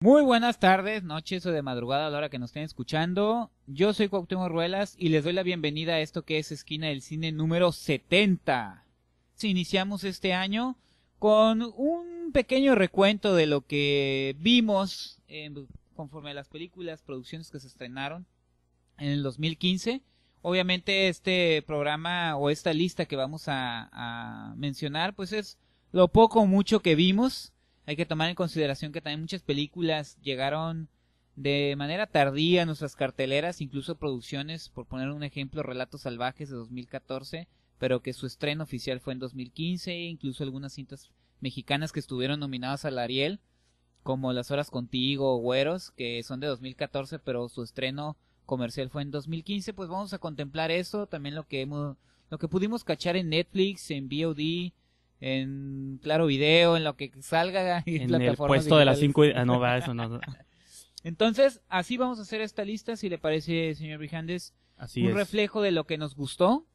Muy buenas tardes, noches o de madrugada a la hora que nos estén escuchando. Yo soy Cuauhtémoc Ruelas y les doy la bienvenida a esto que es Esquina del Cine número 70. Iniciamos este año con un pequeño recuento de lo que vimos en eh, conforme a las películas, producciones que se estrenaron en el 2015. Obviamente este programa o esta lista que vamos a, a mencionar pues es lo poco o mucho que vimos hay que tomar en consideración que también muchas películas llegaron de manera tardía a nuestras carteleras, incluso producciones, por poner un ejemplo, Relatos Salvajes de 2014, pero que su estreno oficial fue en 2015, incluso algunas cintas mexicanas que estuvieron nominadas al Ariel, como Las Horas Contigo o Güeros, que son de 2014, pero su estreno comercial fue en 2015, pues vamos a contemplar eso, también lo que hemos, lo que pudimos cachar en Netflix, en VOD, en Claro Video, en lo que salga. En, el puesto de las cinco. Ah, no, va, eso no. Entonces, así vamos a hacer esta lista, si le parece, señor Brijandes. Así un reflejo de lo que nos gustó.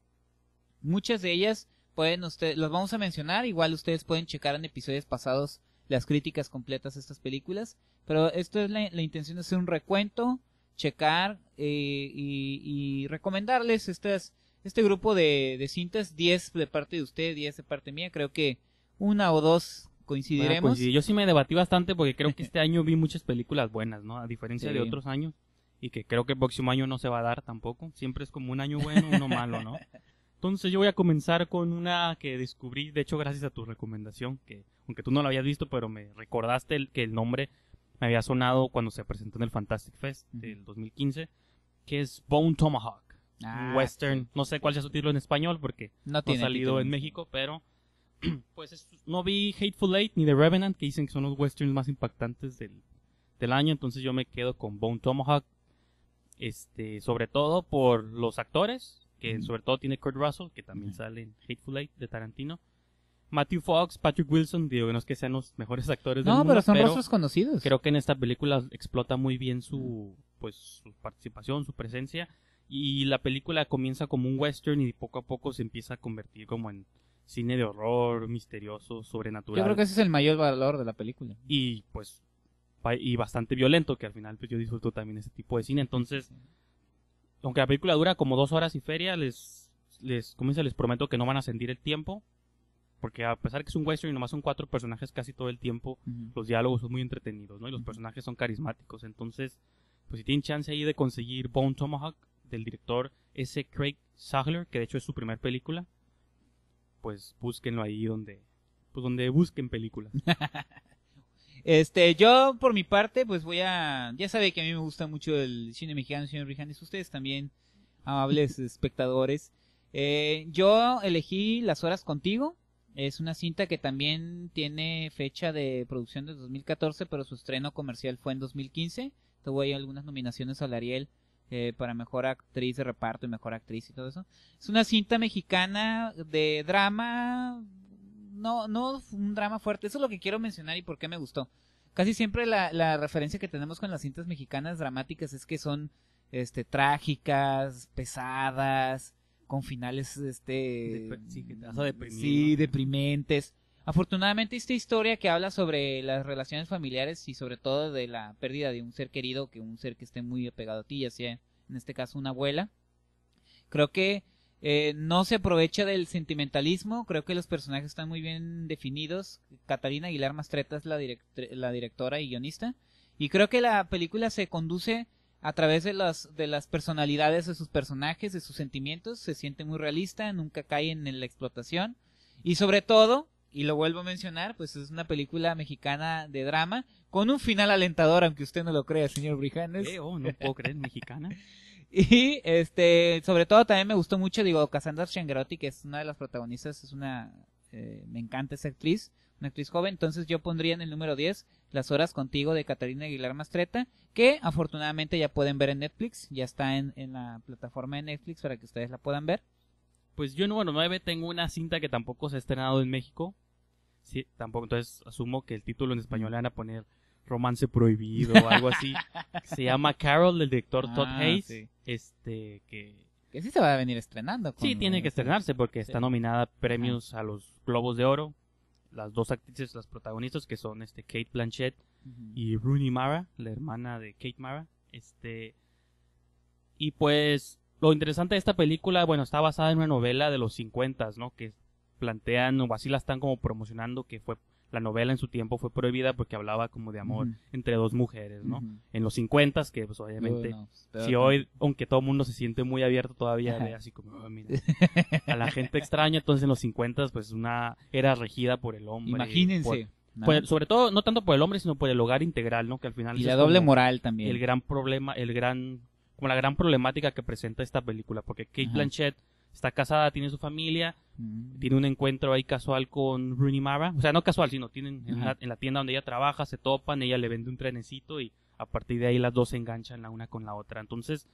Muchas de ellas pueden ustedes, las vamos a mencionar, igual ustedes pueden checar en episodios pasados las críticas completas de estas películas, pero esto es la, intención de hacer un recuento, checar eh, y recomendarles estas este grupo de, cintas, 10 de parte de usted, 10 de parte mía, creo que una o dos coincidiremos. Ah, yo sí me debatí bastante porque creo que este año vi muchas películas buenas, ¿no? A diferencia de otros años y que creo que el próximo año no se va a dar tampoco. Siempre es como un año bueno, uno malo, ¿no? Entonces yo voy a comenzar con una que descubrí, de hecho gracias a tu recomendación, que aunque tú no la habías visto, pero me recordaste que el nombre me había sonado cuando se presentó en el Fantastic Fest del 2015, que es Bone Tomahawk. Ah. western. No sé cuál sea su título en español porque no, ha salido en México, pero pues no vi Hateful Eight ni The Revenant, que dicen que son los westerns más impactantes del, del año, entonces yo me quedo con Bone Tomahawk, este, sobre todo por los actores, que sobre todo tiene Kurt Russell, que también sale en Hateful Eight de Tarantino. Matthew Fox, Patrick Wilson, digo que no es que sean los mejores actores no, del mundo. No, pero son conocidos. Creo que en esta película explota muy bien su, pues, su participación, su presencia. Y la película comienza como un western y poco a poco se empieza a convertir como en cine de horror, misterioso, sobrenatural. Yo creo que ese es el mayor valor de la película. Y pues y bastante violento, que al final pues yo disfruto también ese tipo de cine. Entonces, aunque la película dura como dos horas y feria, les, les, les prometo que no van a sentir el tiempo. Porque a pesar que es un western y nomás son cuatro personajes casi todo el tiempo, los diálogos son muy entretenidos, ¿no? Y los personajes son carismáticos. Entonces, pues si tienen chance ahí de conseguir Bone Tomahawk, del director ese Craig Sagler, que de hecho es su primera película. Pues búsquenlo ahí donde, pues donde busquen películas. Este, yo por mi parte, pues voy a. Ya sabe que a mí me gusta mucho el cine mexicano, señor Rijanes. Ustedes también, amables espectadores. Eh, yo elegí Las Horas Contigo. Es una cinta que también tiene fecha de producción de 2014, pero su estreno comercial fue en 2015. Tuvo ahí algunas nominaciones al Ariel eh, para mejor actriz de reparto y mejor actriz y todo eso. Es una cinta mexicana de drama, no, no un drama fuerte, eso es lo que quiero mencionar y por qué me gustó. Casi siempre la, la referencia que tenemos con las cintas mexicanas dramáticas es que son este trágicas, pesadas, con finales este sí, deprimentes. Afortunadamente esta historia que habla sobre las relaciones familiares y sobre todo de la pérdida de un ser querido, que un ser que esté muy apegado a ti, ya sea en este caso una abuela, creo que eh, no se aprovecha del sentimentalismo, creo que los personajes están muy bien definidos. Catalina Aguilar Mastreta es la, la directora y guionista. Y creo que la película se conduce a través de las, de las personalidades de sus personajes, de sus sentimientos, se siente muy realista, nunca cae en la explotación. Y sobre todo, y lo vuelvo a mencionar, pues es una película mexicana de drama con un final alentador, aunque usted no lo crea, señor Brijanes. Oh, no puedo creer, mexicana. y este, sobre todo también me gustó mucho, digo, Cassandra Shangrotti, que es una de las protagonistas, es una, eh, me encanta esa actriz, una actriz joven, entonces yo pondría en el número 10 Las Horas Contigo de Catarina Aguilar Mastreta, que afortunadamente ya pueden ver en Netflix, ya está en, la plataforma de Netflix para que ustedes la puedan ver. Pues yo número 9 tengo una cinta que tampoco se ha estrenado en México, Sí, tampoco. Entonces asumo que el título en español mm. le van a poner Romance Prohibido o algo así. se llama Carol, del director Todd ah, Hayes. Este, que... Que sí se va a venir estrenando. Con... Sí, tiene que este estrenarse porque está nominada premios a los Globos de Oro. Las dos actrices, las protagonistas, que son este Kate Blanchett y Rooney Mara, la hermana de Kate Mara. Este... Y pues lo interesante de esta película, bueno, está basada en una novela de los 50, ¿no? Que plantean o así la están como promocionando que fue la novela en su tiempo fue prohibida porque hablaba como de amor entre dos mujeres, ¿no? En los 50 que pues obviamente pues, si hoy aunque todo el mundo se siente muy abierto todavía así como ah, a la gente extraña, entonces en los 50 pues una era regida por el hombre. Imagínense. sobre todo, no tanto por el hombre, sino por el hogar integral, ¿no? Que al final... Y la doble moral también. El gran problema, el gran... Como la gran problemática que presenta esta película, porque Kate Blanchett está casada, tiene su familia, mm. tiene un encuentro ahí casual con Rooney Mara, o sea, no casual, sino tienen en la, tienda donde ella trabaja, se topan, ella le vende un trenecito y a partir de ahí las dos se enganchan la una con la otra. Entonces,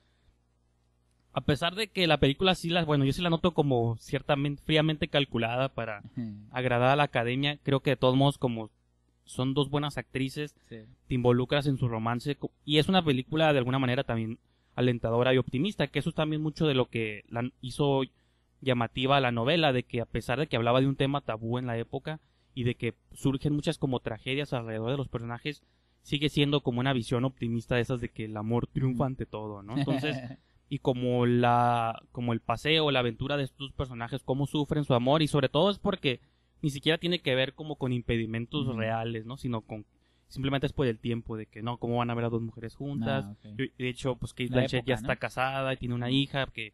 a pesar de que la película sí la, bueno, yo sí la noto como ciertamente, fríamente calculada para agradar a la academia, creo que de todos modos como son dos buenas actrices, te involucras en su romance y es una película de alguna manera también alentadora y optimista, que eso es también mucho de lo que la hizo llamativa la novela, de que a pesar de que hablaba de un tema tabú en la época y de que surgen muchas como tragedias alrededor de los personajes, sigue siendo como una visión optimista de esas de que el amor triunfa ante todo, ¿no? Entonces, y como la como el paseo, la aventura de estos personajes, cómo sufren su amor y sobre todo es porque ni siquiera tiene que ver como con impedimentos reales, ¿no? Sino con Simplemente es por el tiempo de que no, ¿cómo van a ver a dos mujeres juntas? Ah, de hecho, pues Kate Blanchett ya está casada y tiene una hija que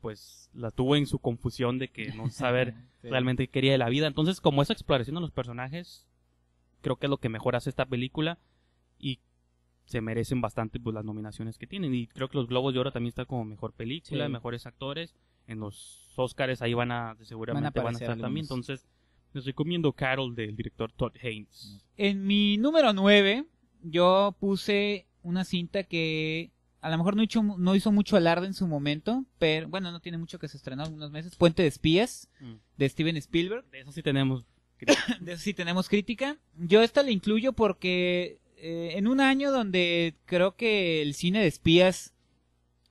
pues la tuvo en su confusión de que no saber realmente qué quería de la vida. Entonces, como esa exploración de los personajes, creo que es lo que mejor hace esta película y se merecen bastante pues, las nominaciones que tienen. Y creo que los Globos de Oro también está como mejor película, mejores actores. En los Oscars ahí van a seguramente van a, estar también. Entonces, les recomiendo Carol del director Todd Haynes. En mi número 9 yo puse una cinta que a lo mejor no hizo, no hizo mucho alarde en su momento, pero bueno, no tiene mucho que se estrenó algunos meses. Puente de Espías mm. de Steven Spielberg. De eso sí tenemos. de eso sí tenemos crítica. Yo esta la incluyo porque eh, en un año donde creo que el cine de espías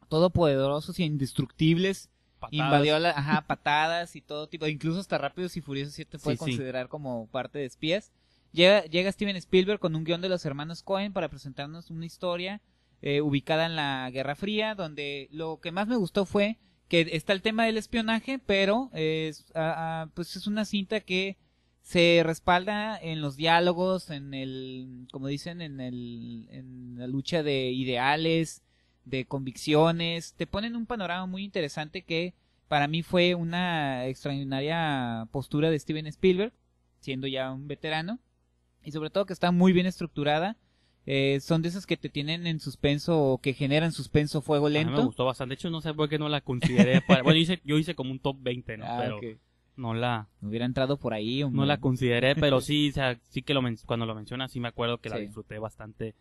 todopoderosos e indestructibles Invadió la, patadas y todo tipo, incluso hasta Rápidos y Furiosos 7 puede considerar como parte de espías. Llega, Steven Spielberg con un guión de los hermanos Cohen para presentarnos una historia eh, ubicada en la Guerra Fría, donde lo que más me gustó fue que está el tema del espionaje, pero es, pues es una cinta que se respalda en los diálogos, en el, como dicen, en, el, en la lucha de ideales, de convicciones, te ponen un panorama muy interesante que para mí fue una extraordinaria postura de Steven Spielberg, siendo ya un veterano, y sobre todo que está muy bien estructurada. Eh, son de esas que te tienen en suspenso o que generan suspenso fuego lento. me gustó bastante. De hecho, no sé por qué no la consideré. bueno, yo hice, yo hice como un top 20, ¿no? Ah, pero no la. hubiera entrado por ahí. No la consideré, pero sí, sí que lo cuando lo mencionas, sí me acuerdo que la disfruté bastante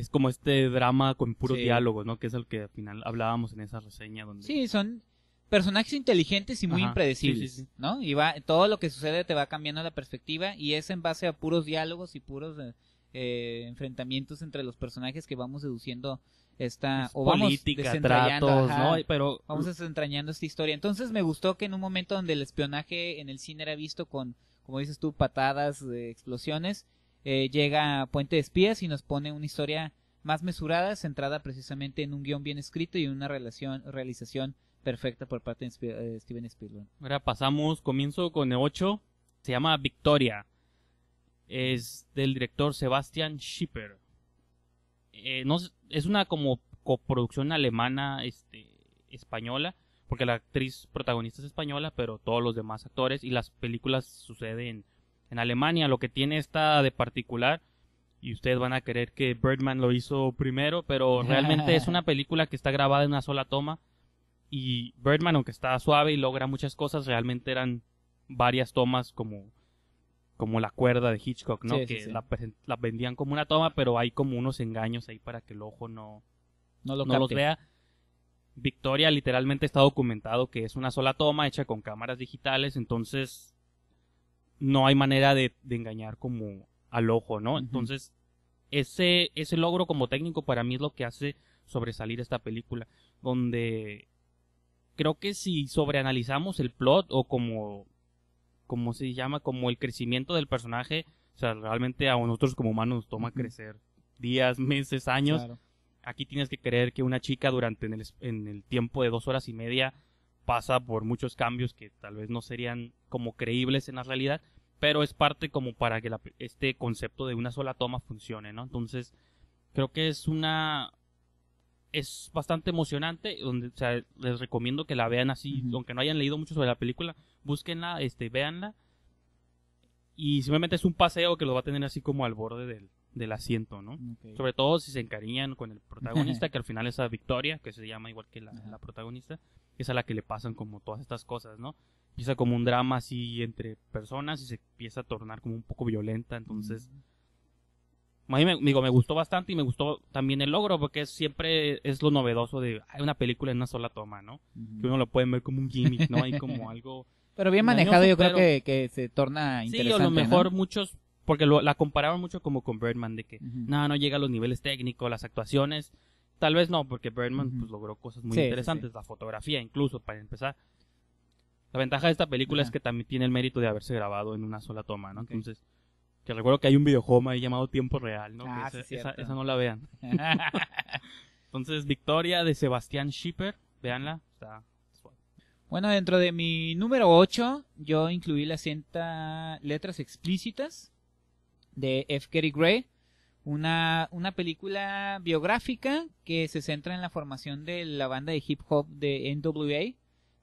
es como este drama con puros diálogos, ¿no? Que es el que al final hablábamos en esa reseña donde... Sí, son personajes inteligentes y muy impredecibles, ¿no? Y va, todo lo que sucede te va cambiando la perspectiva y es en base a puros diálogos y puros eh, eh, enfrentamientos entre los personajes que vamos deduciendo esta vamos tratos, vamos desentrañando esta historia. Entonces me gustó que en un momento donde el espionaje en el cine era visto con, como dices tú, patadas, explosiones, eh, llega a Puente de Espías y nos pone una historia más mesurada, centrada precisamente en un guión bien escrito y una relación, realización perfecta por parte de eh, Steven Spielberg. Ahora pasamos, comienzo con el 8, se llama Victoria. Es del director Sebastian Schipper. Eh, no, es una como coproducción alemana este, española, porque la actriz protagonista es española, pero todos los demás actores y las películas suceden en Alemania, lo que tiene esta de particular, y ustedes van a querer que Birdman lo hizo primero, pero realmente es una película que está grabada en una sola toma, y Birdman, aunque está suave y logra muchas cosas, realmente eran varias tomas como como la cuerda de Hitchcock, ¿no? que La, vendían como una toma, pero hay como unos engaños ahí para que el ojo no, lo no vea. Victoria literalmente está documentado que es una sola toma hecha con cámaras digitales, entonces no hay manera de, engañar como al ojo, ¿no? Entonces, ese, ese logro como técnico para mí es lo que hace sobresalir esta película, donde creo que si sobreanalizamos el plot o como, como se llama, como el crecimiento del personaje, o sea, realmente a nosotros como humanos nos toma crecer días, meses, años. Aquí tienes que creer que una chica durante el, en el tiempo de dos horas y media pasa por muchos cambios que tal vez no serían como creíbles en la realidad, pero es parte como para que este concepto de una sola toma funcione, ¿no? Entonces, creo que es una... Es bastante emocionante, donde, les recomiendo que la vean así, aunque no hayan leído mucho sobre la película, búsquenla, este, véanla, y simplemente es un paseo que lo va a tener así como al borde del, del asiento, ¿no? Sobre todo si se encariñan con el protagonista, que al final es a Victoria, que se llama igual que la protagonista es a la que le pasan como todas estas cosas, ¿no? Empieza como un drama así entre personas y se empieza a tornar como un poco violenta, entonces... A mí me, digo, me gustó bastante y me gustó también el logro, porque siempre es lo novedoso de hay una película en una sola toma, ¿no? Que uno lo puede ver como un gimmick, ¿no? Hay como algo... Pero bien manejado yo creo que, se torna interesante. Sí, a lo mejor muchos, porque lo, la comparaban mucho como con Birdman, de que nada no, no llega a los niveles técnicos, las actuaciones, Tal vez no, porque Birdman pues, logró cosas muy interesantes, la fotografía incluso, para empezar. La ventaja de esta película es que también tiene el mérito de haberse grabado en una sola toma, ¿no? Entonces, que recuerdo que hay un videojuego ahí llamado Tiempo Real, ¿no? Ah, esa, no la vean. Entonces, Victoria de Sebastián Schipper, veanla, bueno, dentro de mi número 8, yo incluí las 100 letras explícitas de F. Gary Gray. Una, una película biográfica que se centra en la formación de la banda de hip hop de NWA,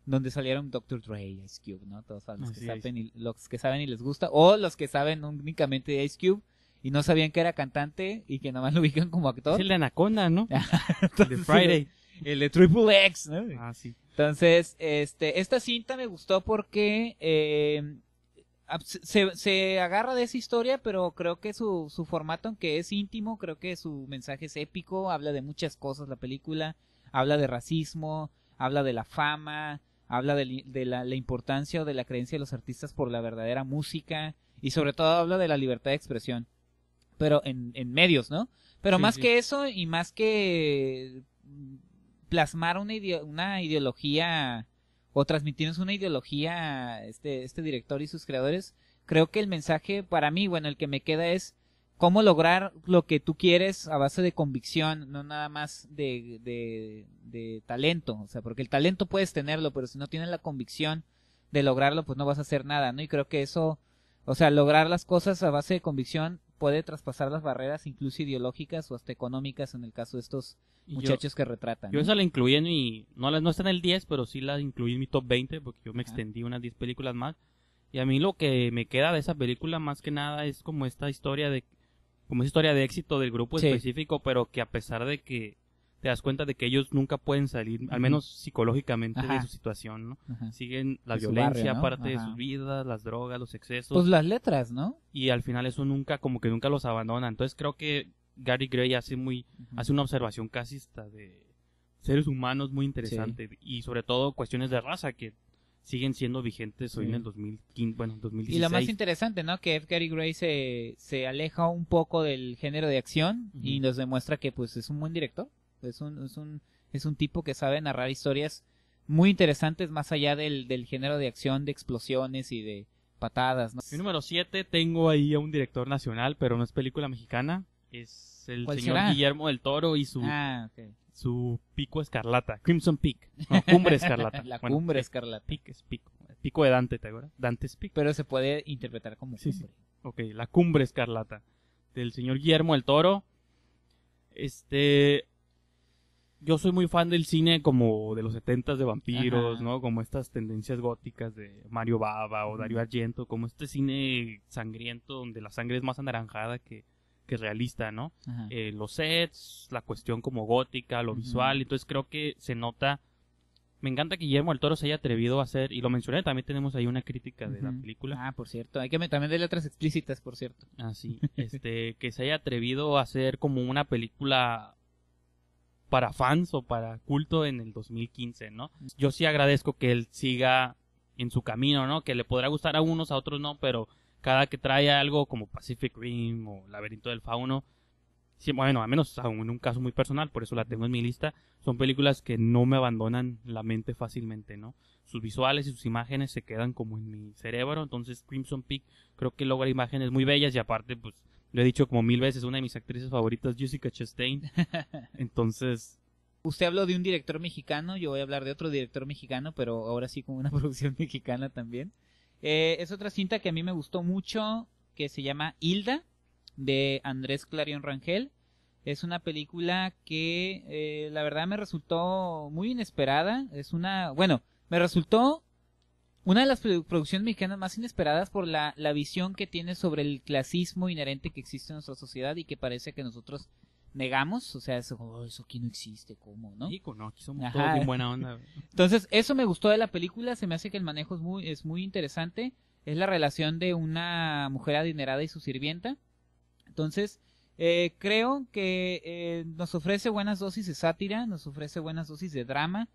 donde salieron Dr. Dre y Ice Cube, ¿no? Todos los que, saben y, los que saben y les gusta, o los que saben únicamente de Ice Cube y no sabían que era cantante y que nomás lo ubican como actor. Es el de Anaconda, ¿no? el de Friday. El de Triple X, ¿no? Ah, sí. Entonces, este, esta cinta me gustó porque eh, se, se, agarra de esa historia, pero creo que su, su formato, aunque es íntimo, creo que su mensaje es épico, habla de muchas cosas la película, habla de racismo, habla de la fama, habla de, la, importancia o de la creencia de los artistas por la verdadera música y sobre todo habla de la libertad de expresión, pero en, en medios, ¿no? Pero más que eso y más que plasmar una, una ideología o transmitirnos una ideología este, este director y sus creadores, creo que el mensaje para mí, bueno, el que me queda es cómo lograr lo que tú quieres a base de convicción, no nada más de, de, de talento, o sea, porque el talento puedes tenerlo, pero si no tienes la convicción de lograrlo, pues no vas a hacer nada, ¿no? Y creo que eso, o sea, lograr las cosas a base de convicción puede traspasar las barreras incluso ideológicas o hasta económicas en el caso de estos muchachos que retratan. Yo esa la incluí en mi, no, no está en el 10, pero sí la incluí en mi top 20 porque yo me extendí unas 10 películas más. Y a mí lo que me queda de esa película más que nada es como esta historia de, como historia de éxito del grupo específico, pero que a pesar de que te das cuenta de que ellos nunca pueden salir, al menos psicológicamente, de su situación, ¿no? Siguen la violencia, parte de sus vidas, las drogas, los excesos. Pues las letras, ¿no? Y al final eso nunca, como que nunca los abandona. Entonces creo que Gary Gray hace muy, hace una observación esta de seres humanos muy interesante y sobre todo cuestiones de raza que siguen siendo vigentes hoy en el 2015, bueno, 2016. Y lo más interesante, ¿no? Que Gary Gray se, se aleja un poco del género de acción y nos demuestra que pues es un buen director. Es un, es un, tipo que sabe narrar historias muy interesantes más allá del, género de acción, de explosiones y de patadas. número 7 tengo ahí a un director nacional, pero no es película mexicana. Es el señor Guillermo del Toro y su, ah, su pico escarlata, Crimson Peak, cumbre escarlata. La cumbre escarlata. Peak es pico, pico de Dante, ¿te acuerdas? es Peak. Pero se puede interpretar como sí, cumbre. Sí. Ok, la cumbre escarlata del señor Guillermo el Toro. Este, yo soy muy fan del cine como de los setentas de vampiros, ¿no? Como estas tendencias góticas de Mario Baba o Dario Argento, como este cine sangriento donde la sangre es más anaranjada que, realista, ¿no? Eh, los sets, la cuestión como gótica, lo visual, entonces creo que se nota... Me encanta que Guillermo del Toro se haya atrevido a hacer, y lo mencioné, también tenemos ahí una crítica de la película. Ah, por cierto, hay que también de letras explícitas, por cierto. Ah, sí, este, que se haya atrevido a hacer como una película para fans o para culto en el 2015, ¿no? Yo sí agradezco que él siga en su camino, ¿no? Que le podrá gustar a unos, a otros no, pero cada que trae algo como Pacific Rim o Laberinto del Fauno, sí, bueno, a menos en un caso muy personal, por eso la tengo en mi lista, son películas que no me abandonan la mente fácilmente, ¿no? Sus visuales y sus imágenes se quedan como en mi cerebro, entonces Crimson Peak creo que logra imágenes muy bellas y aparte, pues, lo he dicho como mil veces, una de mis actrices favoritas, Jessica Chastain. Entonces... Usted habló de un director mexicano, yo voy a hablar de otro director mexicano, pero ahora sí con una producción mexicana también. Eh, es otra cinta que a mí me gustó mucho, que se llama Hilda, de Andrés Clarion Rangel. Es una película que eh, la verdad me resultó muy inesperada. Es una, bueno, me resultó una de las producciones mexicanas más inesperadas por la, la, visión que tiene sobre el clasismo inherente que existe en nuestra sociedad y que parece que nosotros negamos, o sea, eso, eso aquí no existe, ¿cómo, no? no, aquí somos todos buena onda. Entonces, eso me gustó de la película, se me hace que el manejo es muy, es muy interesante, es la relación de una mujer adinerada y su sirvienta. Entonces, eh, creo que eh, nos ofrece buenas dosis de sátira, nos ofrece buenas dosis de drama,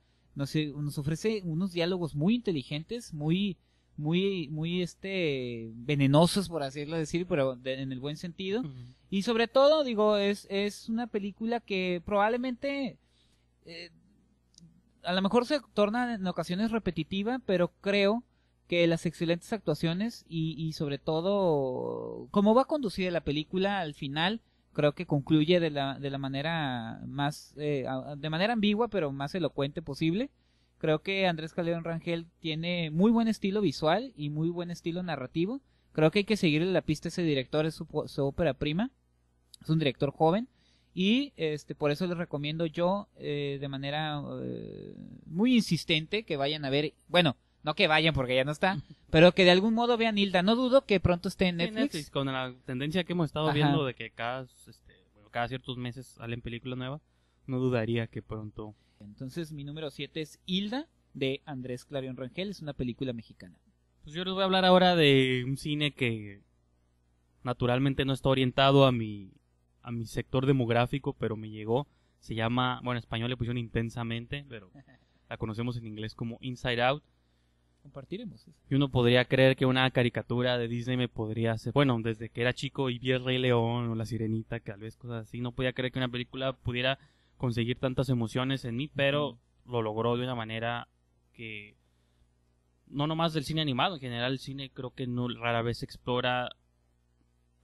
nos, ofrece unos diálogos muy inteligentes, muy, muy, muy este, venenosos, por decirlo decir, pero en el buen sentido. Y sobre todo, digo, es, es una película que probablemente eh, a lo mejor se torna en ocasiones repetitiva, pero creo que las excelentes actuaciones y, y sobre todo cómo va a conducir la película al final creo que concluye de la, de la manera más, eh, de manera ambigua, pero más elocuente posible. Creo que Andrés Calderón Rangel tiene muy buen estilo visual y muy buen estilo narrativo. Creo que hay que seguirle la pista a ese director, es su, ópera prima. Es un director joven. Y este, por eso les recomiendo yo eh, de manera eh, muy insistente que vayan a ver. Bueno, no que vayan porque ya no está, pero que de algún modo vean Hilda. No dudo que pronto esté en Netflix. con la tendencia que hemos estado viendo de que cada, este, cada ciertos meses salen películas nuevas, no dudaría que pronto. Entonces mi número 7 es Hilda de Andrés Clarion Rangel, es una película mexicana. Pues yo les voy a hablar ahora de un cine que naturalmente no está orientado a mi, a mi sector demográfico, pero me llegó. Se llama, bueno, en español le pusieron intensamente, pero la conocemos en inglés como Inside Out compartiremos. Y uno podría creer que una caricatura de Disney me podría hacer, bueno, desde que era chico y vi el Rey León o La Sirenita, que tal vez cosas así, no podía creer que una película pudiera conseguir tantas emociones en mí, pero lo logró de una manera que no nomás del cine animado, en general el cine creo que no rara vez explora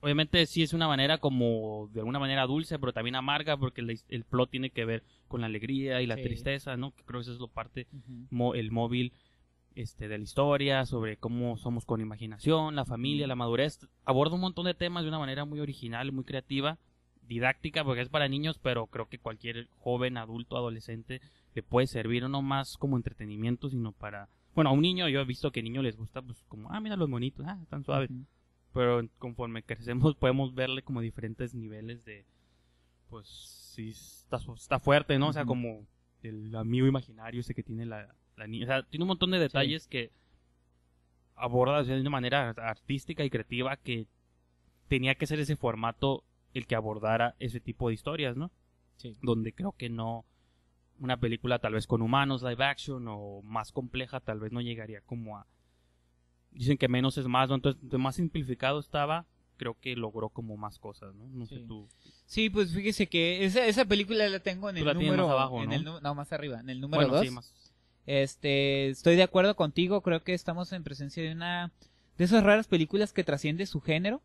obviamente sí es una manera como de alguna manera dulce, pero también amarga porque el, plot tiene que ver con la alegría y la tristeza, ¿no? creo que eso es lo parte el móvil este, de la historia, sobre cómo somos con imaginación, la familia, mm. la madurez. Aborda un montón de temas de una manera muy original, muy creativa, didáctica, porque es para niños, pero creo que cualquier joven, adulto, adolescente le puede servir no más como entretenimiento, sino para... Bueno, a un niño yo he visto que a niños les gusta, pues como, ah, mira los monitos, ah, están suaves. Pero conforme crecemos podemos verle como diferentes niveles de, pues, si está, fuerte, ¿no? O sea, como el amigo imaginario ese que tiene la, tiene un montón de detalles que aborda de una manera artística y creativa que tenía que ser ese formato el que abordara ese tipo de historias, ¿no? Sí. Donde creo que no una película tal vez con humanos live action o más compleja tal vez no llegaría como a dicen que menos es más, ¿no? entonces más simplificado estaba, creo que logró como más cosas, ¿no? No sé tú. Sí, pues fíjese que esa, esa película la tengo en el número abajo, en ¿no? El, no, más arriba, en el número 2. Este, estoy de acuerdo contigo, creo que estamos en presencia de una de esas raras películas que trasciende su género.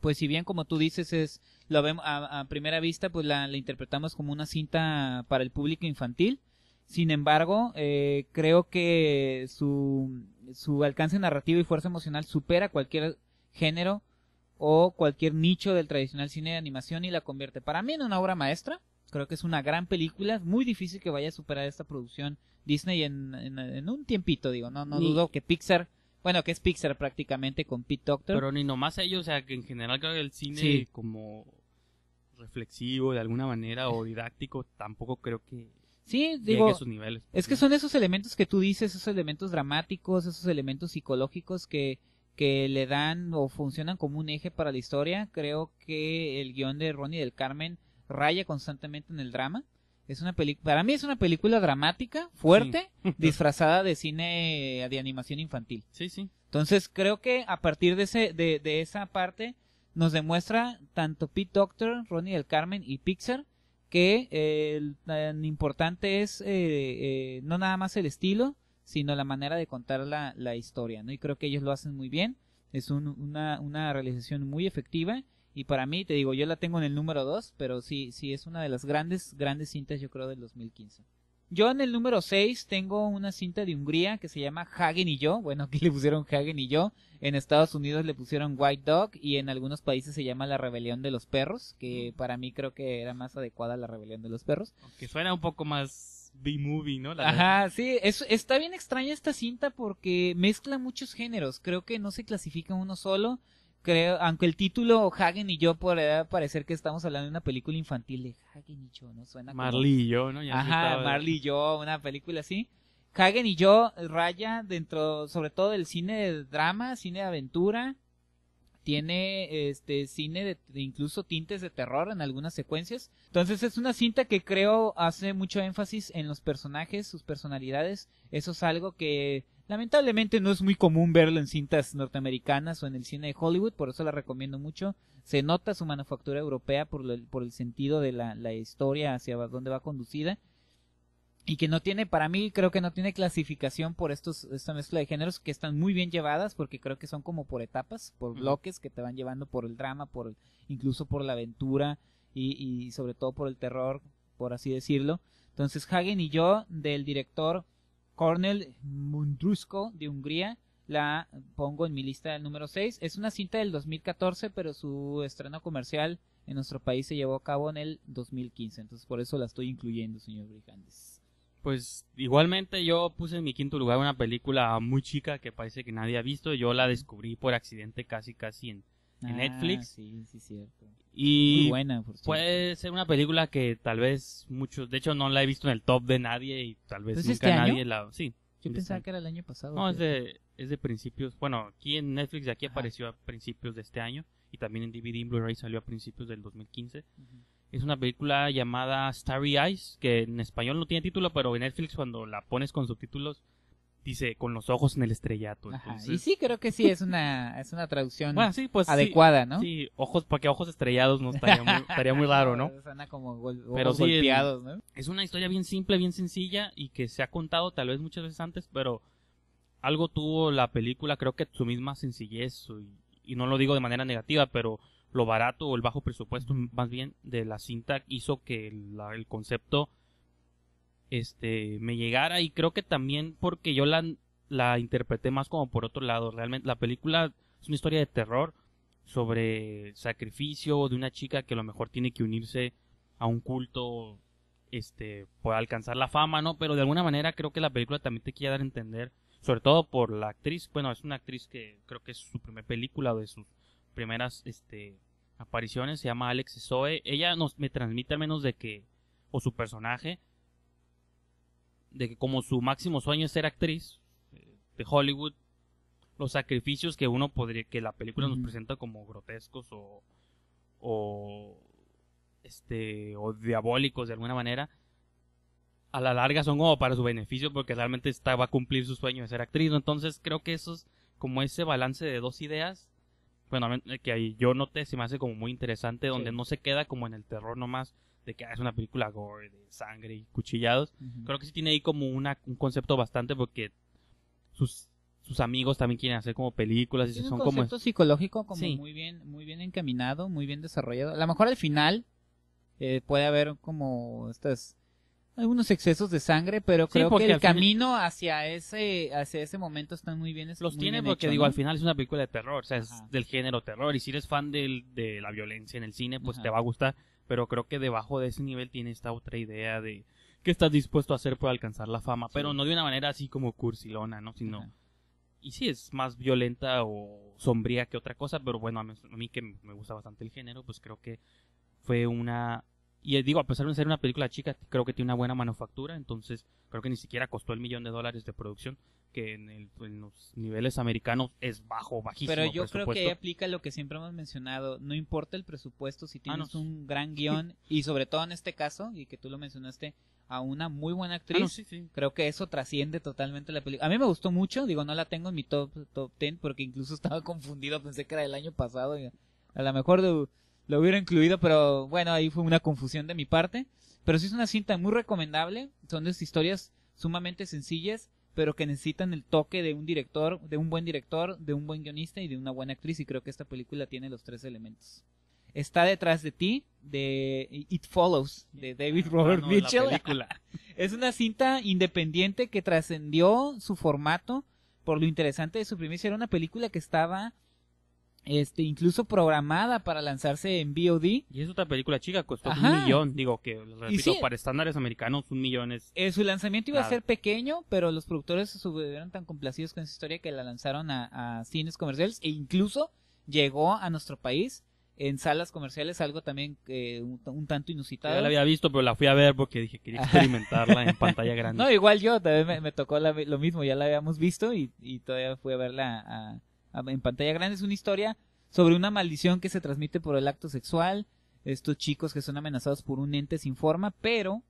Pues si bien como tú dices es lo vemos a, primera vista, pues la, la, interpretamos como una cinta para el público infantil. Sin embargo, eh, creo que su, su alcance narrativo y fuerza emocional supera cualquier género o cualquier nicho del tradicional cine de animación y la convierte para mí en una obra maestra. Creo que es una gran película, Es muy difícil que vaya a superar esta producción Disney en, en, un tiempito, digo, no, no dudo que Pixar, bueno, que es Pixar prácticamente con Pete Doctor. Pero ni nomás ellos, o sea, que en general creo que el cine como reflexivo de alguna manera o didáctico tampoco creo que sí digo a esos niveles es que son esos elementos que tú dices esos elementos dramáticos esos elementos psicológicos que que le dan o funcionan como un eje para la historia creo que el guión de Ronnie del Carmen raya constantemente en el drama es una para mí es una película dramática, fuerte, disfrazada de cine eh, de animación infantil. Sí, sí. Entonces creo que a partir de, ese, de, de esa parte nos demuestra tanto Pete Doctor, Ronnie del Carmen y Pixar que eh, tan importante es eh, no nada más el estilo, sino la manera de contar la, la, historia, ¿no? Y creo que ellos lo hacen muy bien. Es una, una realización muy efectiva y para mí, te digo, yo la tengo en el número 2, pero sí, sí es una de las grandes, grandes cintas, yo creo, del 2015. Yo en el número 6 tengo una cinta de Hungría que se llama Hagen y yo. Bueno, aquí le pusieron Hagen y yo. En Estados Unidos le pusieron White Dog y en algunos países se llama La Rebelión de los Perros, que mm. para mí creo que era más adecuada La Rebelión de los Perros. Que suena un poco más B-movie, ¿no? Ajá, sí, es, está bien extraña esta cinta porque mezcla muchos géneros. Creo que no se clasifica uno solo creo, aunque el título Hagen y yo podría parecer que estamos hablando de una película infantil de Hagen y yo, ¿no? Suena Marley y yo, ¿no? Ya Ajá, Marley y yo, una película así. Hagen y yo raya dentro, sobre todo del cine de drama, cine de aventura. Tiene este cine de incluso tintes de terror en algunas secuencias. Entonces es una cinta que creo hace mucho énfasis en los personajes, sus personalidades. Eso es algo que Lamentablemente no es muy común verlo en cintas norteamericanas o en el cine de Hollywood, por eso la recomiendo mucho. Se nota su manufactura europea por, por el sentido de la, historia hacia dónde va conducida. Y que no tiene, para mí, creo que no tiene clasificación por estos, esta mezcla de géneros que están muy bien llevadas, porque creo que son como por etapas, por bloques que te van llevando por el drama, por incluso por la aventura y, y sobre todo por el terror, por así decirlo. Entonces, Hagen y yo, del director Cornel Mundrusco de Hungría. La pongo en mi lista del número 6. Es una cinta del 2014, pero su estreno comercial en nuestro país se llevó a cabo en el 2015. Entonces por eso la estoy incluyendo, señor Brijandes. Pues igualmente yo puse en mi quinto lugar una película muy chica que parece que nadie ha visto. Yo la descubrí por accidente casi casi en en ah, Netflix. Y Muy buena, puede ser una película que tal vez muchos, de hecho no la he visto en el top de nadie y tal vez nunca este nadie la... Sí. Yo pensaba este que era el año pasado. No, es de, principios, bueno, aquí en Netflix de aquí apareció a principios de este año y también en DVD y Blu-ray salió a principios del 2015. Es una película llamada Starry Eyes, que en español no tiene título, pero en Netflix cuando la pones con subtítulos dice con los ojos en el estrellato. Y sí, creo que sí, es una, es una traducción pues, adecuada, ¿no? Sí, ojos, porque ojos estrellados no estaría muy, raro, ¿no? Suena como ¿no? Es una historia bien simple, bien sencilla y que se ha contado tal vez muchas veces antes, pero algo tuvo la película, creo que su misma sencillez, y, no lo digo de manera negativa, pero lo barato o el bajo presupuesto más bien de la cinta hizo que el concepto este, me llegara y creo que también porque yo la, la interpreté más como por otro lado. Realmente la película es una historia de terror sobre sacrificio de una chica que a lo mejor tiene que unirse a un culto este Para alcanzar la fama, ¿no? Pero de alguna manera creo que la película también te quiere dar a entender, sobre todo por la actriz, bueno, es una actriz que creo que es su primera película o de sus primeras este apariciones, se llama Alex Zoe. Ella nos me transmite al menos de que o su personaje de que como su máximo sueño es ser actriz eh, de Hollywood, los sacrificios que uno podría, que la película nos presenta como grotescos o, o este, o diabólicos de alguna manera, a la larga son como para su beneficio porque realmente está, va a cumplir su sueño de ser actriz. Entonces creo que eso como ese balance de dos ideas, bueno, eh, que yo noté, se me hace como muy interesante, donde no se queda como en el terror nomás, de que ah, es una película gore, de sangre y cuchillados. Creo que sí tiene ahí como una, un concepto bastante porque sus, sus amigos también quieren hacer como películas. Y son un concepto psicológico como muy, bien, muy bien encaminado, muy bien desarrollado. A lo mejor al final eh, puede haber como estas algunos excesos de sangre, pero creo que el camino hacia ese hacia ese momento están muy bien. Los tiene porque digo, al final es una película de terror, o sea, es del género terror y si eres fan del, de la violencia en el cine, pues te va a gustar, pero creo que debajo de ese nivel tiene esta otra idea de qué estás dispuesto a hacer para alcanzar la fama, pero no de una manera así como cursilona, ¿no? Sino... Y sí, es más violenta o sombría que otra cosa, pero bueno, a a mí que me gusta bastante el género, pues creo que fue una y eh, digo, a pesar de ser una película chica, creo que tiene una buena manufactura, entonces creo que ni siquiera costó el millón de dólares de producción, que en, el, los niveles americanos es bajo, bajísimo. Pero yo creo que ahí aplica lo que siempre hemos mencionado, no importa el presupuesto, si ah, tienes un gran guión, y sobre todo en este caso, y que tú lo mencionaste, a una muy buena ah, actriz, creo que eso trasciende totalmente la película. A mí me gustó mucho, digo, no la tengo en mi top, top 10, porque incluso estaba confundido, pensé que era del año pasado, a lo mejor de lo hubiera incluido, pero bueno, ahí fue una confusión de mi parte. Pero sí es una cinta muy recomendable, son dos historias sumamente sencillas, pero que necesitan el toque de un director, de un buen director, de un buen guionista y de una buena actriz, y creo que esta película tiene los tres elementos. Está detrás de ti, de It Follows, de David ah, Robert Mitchell. es una cinta independiente que trascendió su formato por lo interesante de su primicia. Era una película que estaba este, incluso programada para lanzarse en VOD. Y es otra película chica, costó un millón, digo que, repito, para estándares americanos un millón es... Eh, su lanzamiento iba a ser pequeño, pero los productores se subieron tan complacidos con esa historia que la lanzaron a, cines comerciales e incluso llegó a nuestro país en salas comerciales, algo también eh, un, tanto inusitado. Ya la había visto, pero la fui a ver porque dije quería experimentarla en pantalla grande. No, igual yo, también me, tocó lo mismo, ya la habíamos visto y, y todavía fui a verla a en pantalla grande. Es una historia sobre una maldición que se transmite por el acto sexual. Estos chicos que son amenazados por un ente sin forma, pero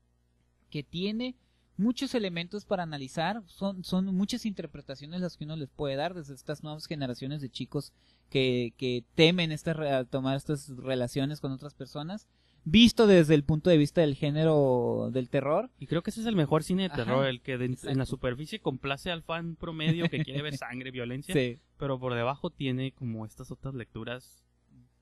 que tiene muchos elementos para analizar. Son, son muchas interpretaciones las que uno les puede dar desde estas nuevas generaciones de chicos que, que temen estas, tomar estas relaciones con otras personas visto desde el punto de vista del género del terror. Y creo que ese es el mejor cine de terror, el que en la superficie complace al fan promedio que quiere ver sangre, violencia, pero por debajo tiene como estas otras lecturas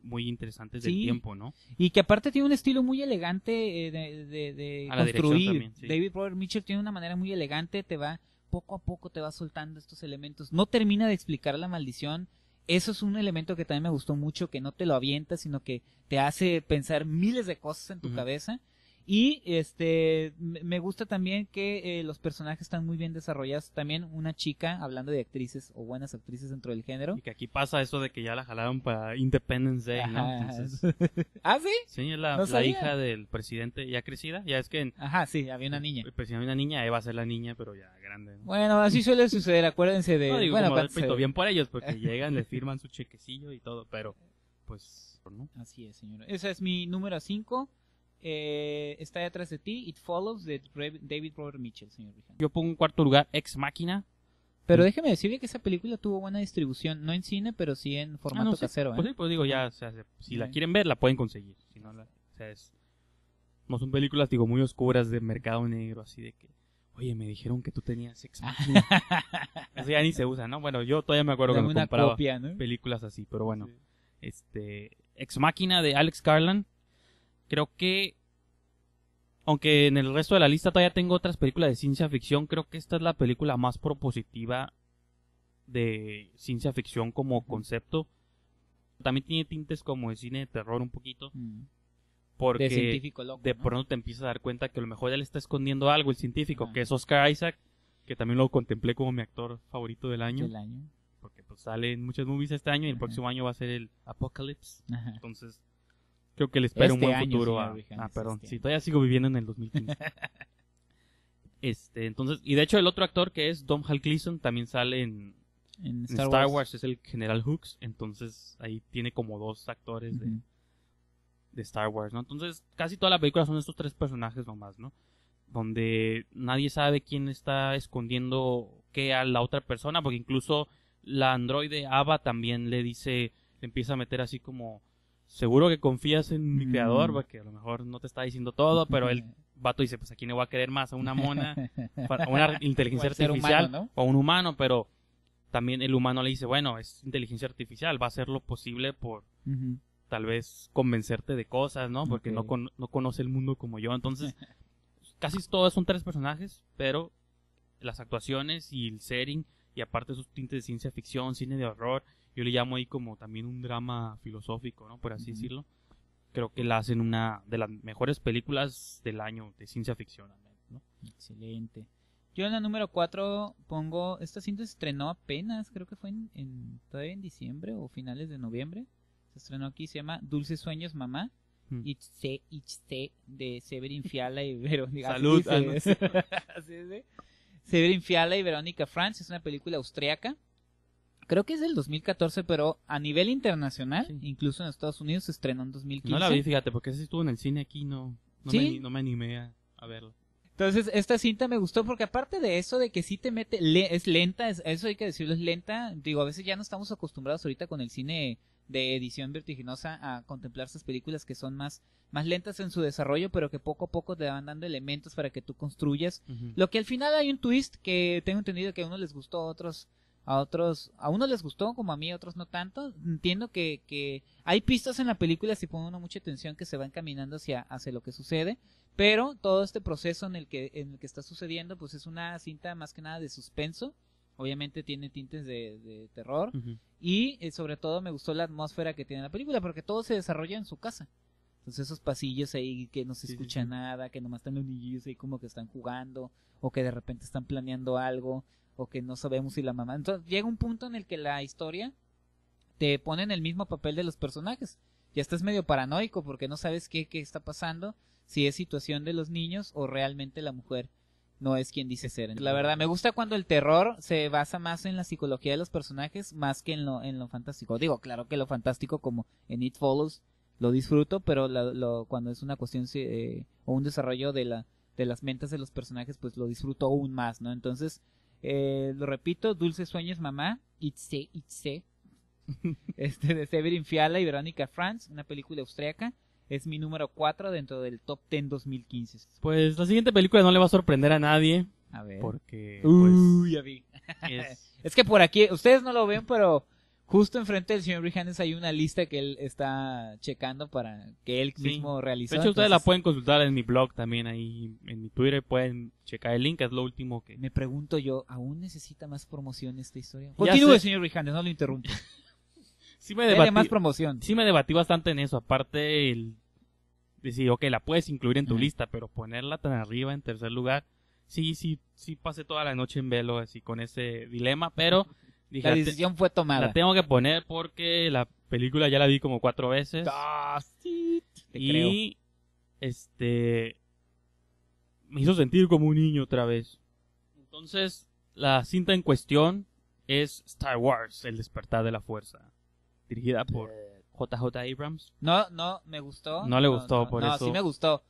muy interesantes del tiempo, ¿no? Y que aparte tiene un estilo muy elegante eh, de, de, construir. David Robert Mitchell tiene una manera muy elegante, te va poco a poco te va soltando estos elementos. No termina de explicar la maldición, eso es un elemento que también me gustó mucho, que no te lo avienta, sino que te hace pensar miles de cosas en tu cabeza y este me gusta también que eh, los personajes están muy bien desarrollados. También una chica, hablando de actrices o buenas actrices dentro del género. Y que aquí pasa eso de que ya la jalaron para Independence Day, ¿no? Entonces, ¿Ah, sí? Sí, es la, hija del presidente ya crecida. Ya es que. Ajá, sí, había una niña. El presidente había una niña, Eva va a ser la niña, pero ya grande. Bueno, así suele suceder, acuérdense de. No, digo, bueno, bien por ellos, porque llegan, le firman su chequecillo y todo, pero pues. Así es, señora Esa es mi número 5. Eh, está detrás de ti, It Follows, de David Robert Mitchell, señor Yo pongo un cuarto lugar, Ex Máquina. Pero déjeme decirle que esa película tuvo buena distribución, no en cine, pero sí en ah, formato casero. ¿eh? Pues, pues, digo, ya, si la quieren ver, la pueden conseguir. no, o sea, son películas, digo, muy oscuras de mercado negro, así de que, oye, me dijeron que tú tenías Ex Máquina. Eso ya ni se usa, ¿no? Bueno, yo todavía me acuerdo que compraba películas así, pero bueno. Este, Ex Máquina de Alex Garland creo que aunque en el resto de la lista todavía tengo otras películas de ciencia ficción, creo que esta es la película más propositiva de ciencia ficción como concepto. También tiene tintes como de cine de terror un poquito. Porque de, científico de pronto te empiezas a dar cuenta que a lo mejor ya le está escondiendo algo, el científico, que es Oscar Isaac, que también lo contemplé como mi actor favorito del año. Del año. Porque pues muchas movies este año y el próximo año va a ser el Apocalypse. Entonces Creo que le espera un este buen futuro. A, ah, perdón. Este sí, todavía sigo viviendo en el 2015. este, entonces, y de hecho el otro actor que es Dom Hal cleason también sale en, Star, Wars. es el General Hooks, entonces ahí tiene como dos actores de, de, Star Wars, ¿no? Entonces casi toda la película son estos tres personajes nomás, ¿no? Donde nadie sabe quién está escondiendo qué a la otra persona, porque incluso la androide Ava también le dice, le empieza a meter así como seguro que confías en mi creador, mm. porque a lo mejor no te está diciendo todo, pero el vato dice, pues aquí no voy a querer más a una mona, a una inteligencia artificial o a un humano, pero también el humano le dice, bueno, es inteligencia artificial, va a hacer lo posible por tal vez convencerte de cosas, ¿no? Porque no, no conoce el mundo como yo. Entonces, casi todos son tres personajes, pero las actuaciones y el setting, y aparte sus tintes de ciencia ficción, cine de horror, yo le llamo ahí como también un drama filosófico, ¿no? Por así decirlo. Creo que la hacen una de las mejores películas del año de ciencia ficción, ¿no? Excelente. Yo en la número 4 pongo, esta cinta se estrenó apenas, creo que fue en, todavía en diciembre o finales de noviembre. Se estrenó aquí, se llama Dulces Sueños Mamá. Hmm. de Severin Fiala y Verónica. Salud. Ah, Severin Fiala y Verónica Franz es una película austriaca creo que es del 2014, pero a nivel internacional, incluso en Estados Unidos, se estrenó en 2015. No la vi, fíjate, porque ese estuvo en el cine aquí, no, me, animé a, verlo. verla. Entonces, esta cinta me gustó porque aparte de eso, de que sí te mete, es lenta, eso hay que decirlo, es lenta. Digo, a veces ya no estamos acostumbrados ahorita con el cine de edición vertiginosa a contemplar esas películas que son más, más lentas en su desarrollo, pero que poco a poco te van dando elementos para que tú construyas. Lo que al final hay un twist que tengo entendido que a unos les gustó, a otros a otros, a unos les gustó como a mí, a otros no tanto. Entiendo que, que hay pistas en la película, si pone uno mucha atención, que se van caminando hacia, hacia lo que sucede, pero todo este proceso en el, que, en el que está sucediendo, pues es una cinta más que nada de suspenso. Obviamente tiene tintes de, de terror. Y eh, sobre todo me gustó la atmósfera que tiene la película, porque todo se desarrolla en su casa. Entonces esos pasillos ahí que no se escucha nada, que nomás están los niños ahí como que están jugando, o que de repente están planeando algo, o que no sabemos si la mamá. Entonces llega un punto en el que la historia te pone en el mismo papel de los personajes. Ya estás medio paranoico porque no sabes qué, qué está pasando, si es situación de los niños o realmente la mujer no es quien dice ser. La verdad, me gusta cuando el terror se basa más en la psicología de los personajes más que en lo, en lo fantástico. Digo, claro que lo fantástico como en It Follows lo disfruto, pero cuando es una cuestión eh, o un desarrollo de, la, de las mentes de los personajes, pues lo disfruto aún más, ¿no? Entonces, eh, lo repito, Dulces Sueños Mamá, Itse Itse, este, de Severin Fiala y Verónica Franz, una película austriaca. Es mi número 4 dentro del Top 10 2015. Pues la siguiente película no le va a sorprender a nadie. Porque. Pues, ya vi. es... que por aquí, ustedes no lo ven, pero justo enfrente del señor Brihandes hay una lista que él está checando para que él mismo realice. De hecho, ustedes la pueden consultar en mi blog también, ahí en mi Twitter pueden checar el link, es lo último que... Me pregunto yo, ¿aún necesita más promoción esta historia? Continúe, señor Brihandes, no lo interrumpa. sí me debatí, Sí me bastante en eso, aparte el... Decir, ok, la puedes incluir en tu lista, pero ponerla tan arriba, en tercer lugar, sí, sí, sí pasé toda la noche en velo así con ese dilema, pero la decisión fue tomada. La tengo que poner porque la película ya la vi como cuatro veces. Ah, y este me hizo sentir como un niño otra vez. Entonces, la cinta en cuestión es Star Wars, El despertar de la fuerza, dirigida por JJ Abrams. No, no, me gustó. No le gustó por eso. No, sí me gustó.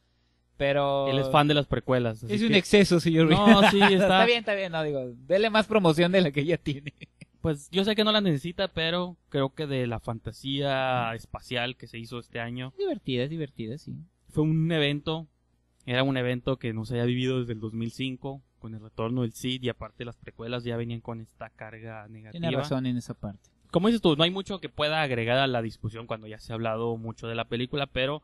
Pero. Él es fan de las precuelas. es un exceso, señor. No, sí, está. bien, está bien, no digo. Dele más promoción de la que ella tiene pues yo sé que no la necesita, pero creo que de la fantasía espacial que se hizo este año. Divertida, es divertida, sí. Fue un evento, era un evento que no se había vivido desde el 2005, con el retorno del Cid y aparte las precuelas ya venían con esta carga negativa. Tiene razón en esa parte. Como dices tú, no hay mucho que pueda agregar a la discusión cuando ya se ha hablado mucho de la película, pero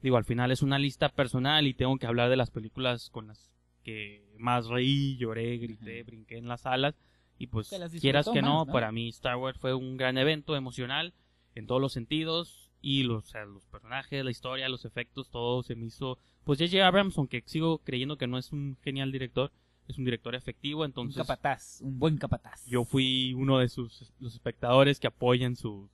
digo, al final es una lista personal y tengo que hablar de las películas con las que más reí, lloré, grité, brinqué en las salas y pues, quieras que no, para mí Star Wars fue un gran evento emocional en todos los sentidos. Y los, los personajes, la historia, los efectos, todo se me hizo. Pues J.J. Abrams, aunque sigo creyendo que no es un genial director, es un director efectivo, entonces. Un capataz, un buen capataz. Yo fui uno de sus los espectadores que apoyan su.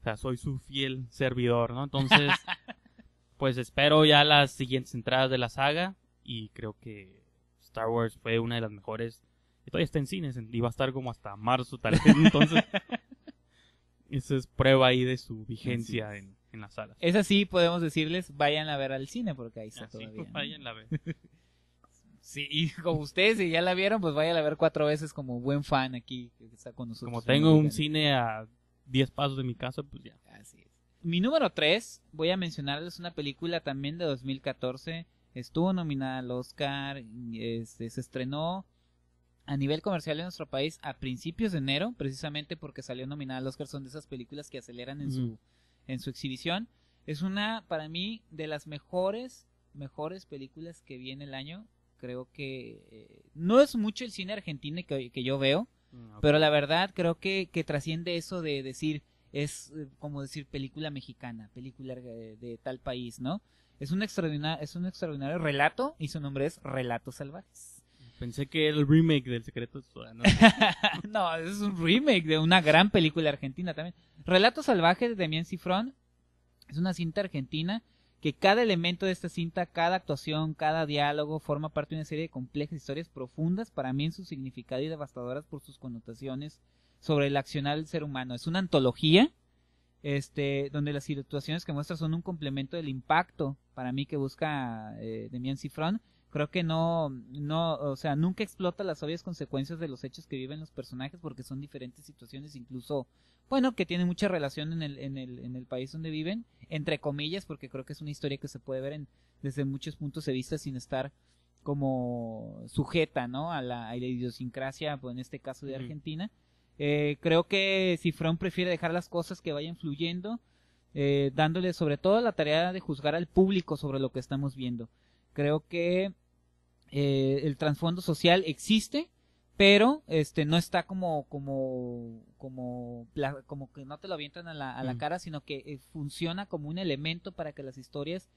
O sea, soy su fiel servidor, ¿no? Entonces, pues espero ya las siguientes entradas de la saga y creo que Star Wars fue una de las mejores todavía está en cines y va a estar como hasta marzo tal vez. Entonces, Esa es prueba ahí de su vigencia en, la sala salas. Esa sí podemos decirles, vayan a ver al cine porque ahí está ah, pues, todavía. Sí, vayan a ver. Sí, y como ustedes si ya la vieron, pues vayan a ver cuatro veces como buen fan aquí que está con nosotros. Como tengo un cine a diez pasos de mi casa, pues ya. Así es. Mi número tres, voy a mencionarles una película también de 2014. Estuvo nominada al Oscar, este, se estrenó a nivel comercial en nuestro país a principios de enero, precisamente porque salió nominada al Oscar, son de esas películas que aceleran en, su, en su exhibición. Es una, para mí, de las mejores, mejores películas que vi en el año. Creo que eh, no es mucho el cine argentino que, que yo veo, mm, pero la verdad creo que, que trasciende eso de decir, es eh, como decir película mexicana, película de, tal país, ¿no? Es un, extraordinario, es un extraordinario relato y su nombre es Relatos Salvajes. Pensé que era el remake del Secreto de no, es un remake de una gran película argentina también. Relatos Salvajes de Damián Cifrón es una cinta argentina que cada elemento de esta cinta, cada actuación, cada diálogo forma parte de una serie de complejas historias profundas para mí en su significado y devastadoras por sus connotaciones sobre el accionar del ser humano. Es una antología este, donde las situaciones que muestra son un complemento del impacto para mí que busca eh, Demian Cifrón creo que no, no, o sea, nunca explota las obvias consecuencias de los hechos que viven los personajes porque son diferentes situaciones, incluso, bueno, que tienen mucha relación en el, en el, en el país donde viven, entre comillas, porque creo que es una historia que se puede ver en, desde muchos puntos de vista sin estar como sujeta, ¿no? A la, idiosincrasia, pues en este caso de Argentina. Eh, creo que Cifrón prefiere dejar las cosas que vayan fluyendo, eh, dándole sobre todo la tarea de juzgar al público sobre lo que estamos viendo. Creo que eh, el trasfondo social existe, pero este no está como como como como que no te lo avientan a la, a la mm. cara sino que eh, funciona como un elemento para que las historias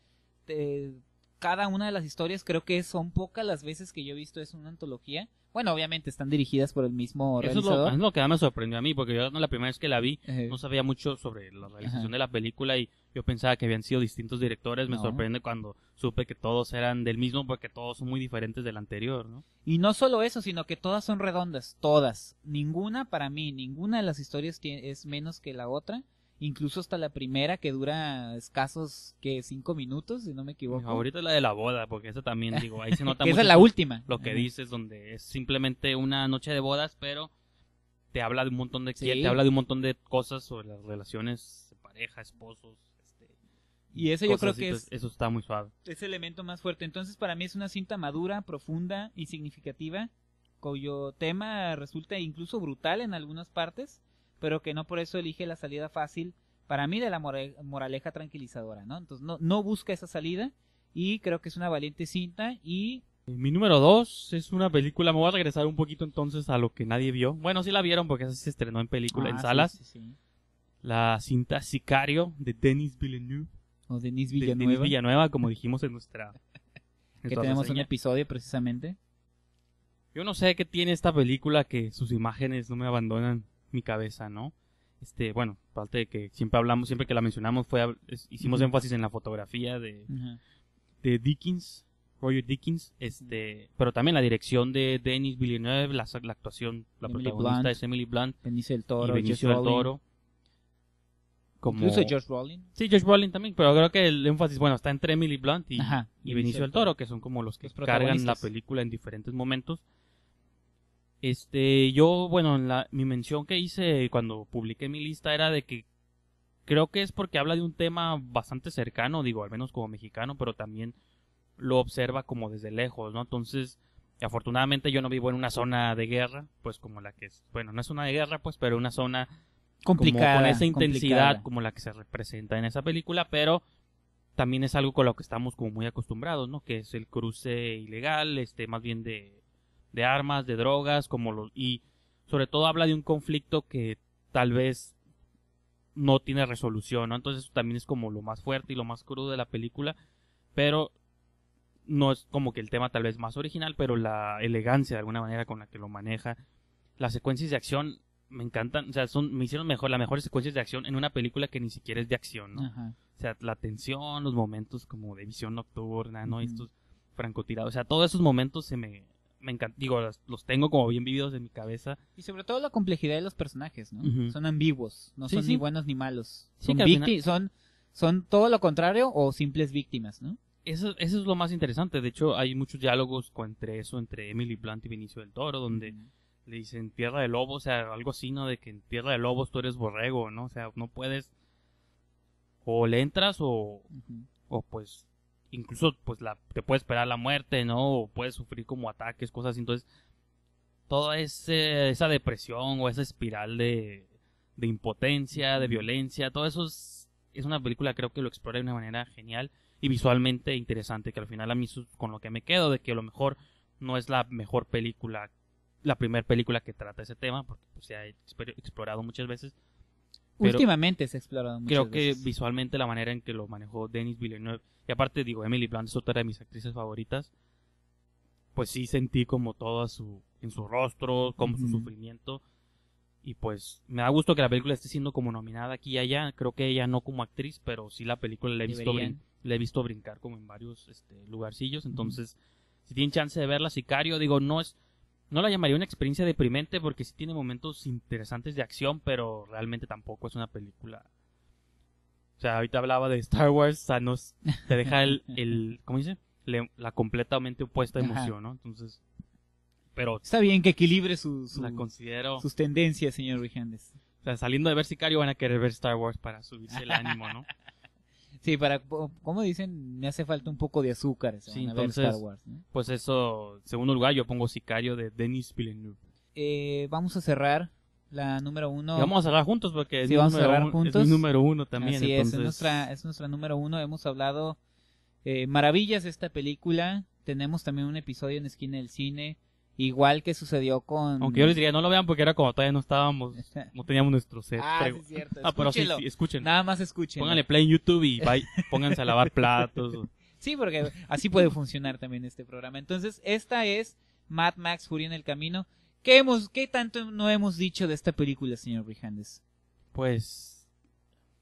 cada una de las historias creo que son pocas las veces que yo he visto es una antología bueno obviamente están dirigidas por el mismo eso Es, lo, que más me sorprendió a mí porque yo no la primera vez que la vi no sabía mucho sobre la realización de la película y yo pensaba que habían sido distintos directores. Me sorprende cuando supe que todos eran del mismo porque todos son muy diferentes del anterior, ¿no? Y no solo eso, sino que todas son redondas, todas. Ninguna para mí, ninguna de las historias es menos que la otra. Incluso hasta la primera que dura escasos que cinco minutos, si no me equivoco. Mi favorita es la de la boda, porque esa también digo, ahí se nota mucho. Esa es la última. Lo que dices, donde es simplemente una noche de bodas, pero te habla de un montón de te habla de un montón de cosas sobre las relaciones de pareja, esposos, y eso yo creo que es, pues, eso está muy suave. Es el elemento más fuerte. Entonces, para mí es una cinta madura, profunda y significativa, cuyo tema resulta incluso brutal en algunas partes, pero que no por eso elige la salida fácil para mí de la moraleja tranquilizadora, ¿no? Entonces, no, no busca esa salida y creo que es una valiente cinta y eh, mi número dos es una película. Me voy a regresar un poquito entonces a lo que nadie vio. Bueno, sí la vieron porque esa se estrenó en película en ah, salas. La cinta Sicario de Denis Villeneuve. O Villanueva. como dijimos en nuestra. que tenemos un episodio precisamente. Yo no sé qué tiene esta película que sus imágenes no me abandonan mi cabeza, ¿no? Este, bueno, aparte de que siempre hablamos, siempre que la mencionamos, fue hicimos énfasis en la fotografía de, de Dickens, Roger Dickens, este, pero también la dirección de Denis Villeneuve, la, actuación, la protagonista es Emily Blunt, y Benicio del Toro como... Incluso George Rowling? Sí, George Rowling también, pero creo que el énfasis, bueno, está entre Emily Blunt y, del Toro, que son como los que cargan la película en diferentes momentos. Este, yo, bueno, la, mi mención que hice cuando publiqué mi lista era de que creo que es porque habla de un tema bastante cercano, digo, al menos como mexicano, pero también lo observa como desde lejos, ¿no? Entonces, afortunadamente yo no vivo en una zona de guerra, pues como la que es, bueno, no es una de guerra, pues, pero una zona complicada, con esa intensidad como la que se representa en esa película, pero también es algo con lo que estamos como muy acostumbrados, ¿no? Que es el cruce ilegal, este, más bien de, de armas, de drogas, como lo y sobre todo habla de un conflicto que tal vez no tiene resolución, ¿no? Entonces eso también es como lo más fuerte y lo más crudo de la película, pero no es como que el tema tal vez más original, pero la elegancia de alguna manera con la que lo maneja, las secuencias de acción me encantan, o sea, son, me hicieron mejor, las mejores secuencias de acción en una película que ni siquiera es de acción, ¿no? O sea, la tensión, los momentos como de visión nocturna, ¿no? Estos francotirados, o sea, todos esos momentos se me, me digo, los, tengo como bien vividos en mi cabeza. Y sobre todo la complejidad de los personajes, ¿no? Son ambiguos, no son ni buenos ni malos. son, son, todo lo contrario o simples víctimas, ¿no? Eso, eso es lo más interesante. De hecho, hay muchos diálogos entre eso, entre Emily Blunt y Vinicio del Toro, donde le dicen tierra de lobos, o sea, algo así, ¿no? De que en tierra de lobos tú eres borrego, ¿no? O sea, no puedes, o le entras o, o pues, incluso pues la, te puede esperar la muerte, ¿no? O puedes sufrir como ataques, cosas así. Entonces, toda ese, esa depresión o esa espiral de, de impotencia, de violencia, todo eso es, es una película creo que lo explora de una manera genial y visualmente interesante, que al final a mí con lo que me quedo de que a lo mejor no es la mejor película la primera película que trata ese tema, porque pues, se ha explorado muchas veces. Últimamente se ha explorado muchas creo que visualmente la manera en que lo manejó Denis Villeneuve, y aparte digo, Emily Blunt es otra de mis actrices favoritas, pues sí sentí como todo su, en su rostro, como su sufrimiento, y pues me da gusto que la película esté siendo como nominada aquí y allá, creo que ella no como actriz, pero sí la película la he, visto, he visto, brincar como en varios este, lugarcillos, entonces... Si tienen chance de verla, Sicario, digo, no es, no la llamaría una experiencia deprimente porque sí tiene momentos interesantes de acción, pero realmente tampoco es una película. O sea, ahorita hablaba de Star Wars, o sea, te deja el, el ¿cómo dice? la completamente opuesta emoción, ¿no? Entonces, pero... Está bien que equilibre sus tendencias, señor Rijandes. O sea, saliendo de ver Sicario van a querer ver Star Wars para subirse el ánimo, ¿no? Sí, para, como dicen, me hace falta un poco de azúcar. Sí, entonces, Star Wars, pues eso, segundo lugar, yo pongo Sicario de Denis Villeneuve. Eh, vamos a cerrar la número uno. vamos a cerrar juntos porque es, vamos número juntos. mi número uno también. Así es, es nuestra, es nuestra número uno. Hemos hablado eh, maravillas de esta película. Tenemos también un episodio en Esquina del Cine Igual que sucedió con. Aunque yo les diría, no lo vean porque era como todavía no estábamos, no teníamos nuestro set. ah, ah pero escuchen. Nada más escuchen. Pónganle play en YouTube y pónganse a lavar platos. Sí, porque así puede funcionar también este programa. Entonces, esta es Mad Max Furia en el Camino. ¿Qué, hemos, qué tanto no hemos dicho de esta película, señor Brijandes? Pues.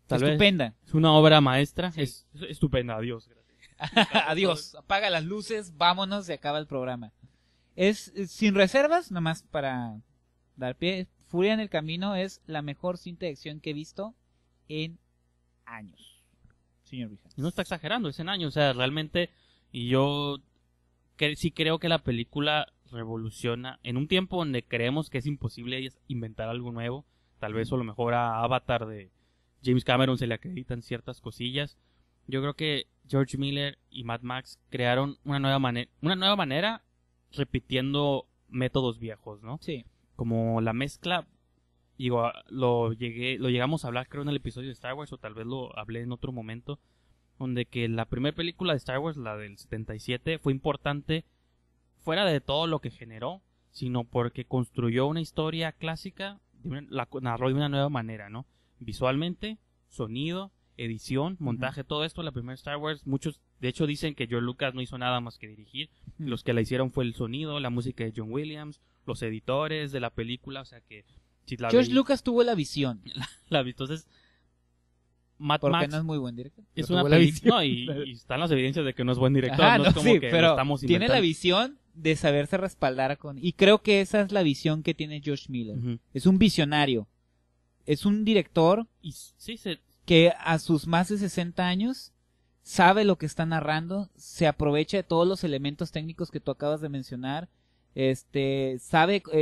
estupenda. es una obra maestra. Es, estupenda. Adiós. Adiós. Apaga las luces, vámonos y acaba el programa. Es, eh, sin reservas, nomás para dar pie. Furia en el Camino es la mejor cinta de acción que he visto en años. Señor Vijay. No está exagerando, es en años. O sea, realmente, y yo sí creo que la película revoluciona en un tiempo donde creemos que es imposible inventar algo nuevo. Tal vez o lo mejor a Avatar de James Cameron se le acreditan ciertas cosillas. Yo creo que George Miller y Mad Max crearon una nueva, manera una nueva manera repitiendo métodos viejos, ¿no? Sí. Como la mezcla, digo, ah, lo llegué, lo llegamos a hablar creo en el episodio de Star Wars o tal vez lo hablé en otro momento, donde que la primera película de Star Wars, la del 77, fue importante fuera de todo lo que generó, sino porque construyó una historia clásica, la narró de una nueva manera, ¿no? Visualmente, sonido, edición, montaje, todo esto, la primera Star Wars, muchos de hecho, dicen que George Lucas no hizo nada más que dirigir. Hmm. Los que la hicieron fue el sonido, la música de John Williams, los editores de la película. O sea que. George Lucas tuvo la visión. entonces. Matt no es muy buen director. Es una y, están las evidencias de que no es buen director. no, como pero Tiene la visión de saberse respaldar con. Y creo que esa es la visión que tiene George Miller. Es un visionario. Es un director. Y, Que a sus más de 60 años sabe lo que está narrando, se aprovecha de todos los elementos técnicos que tú acabas de mencionar, este, sabe eh, eh,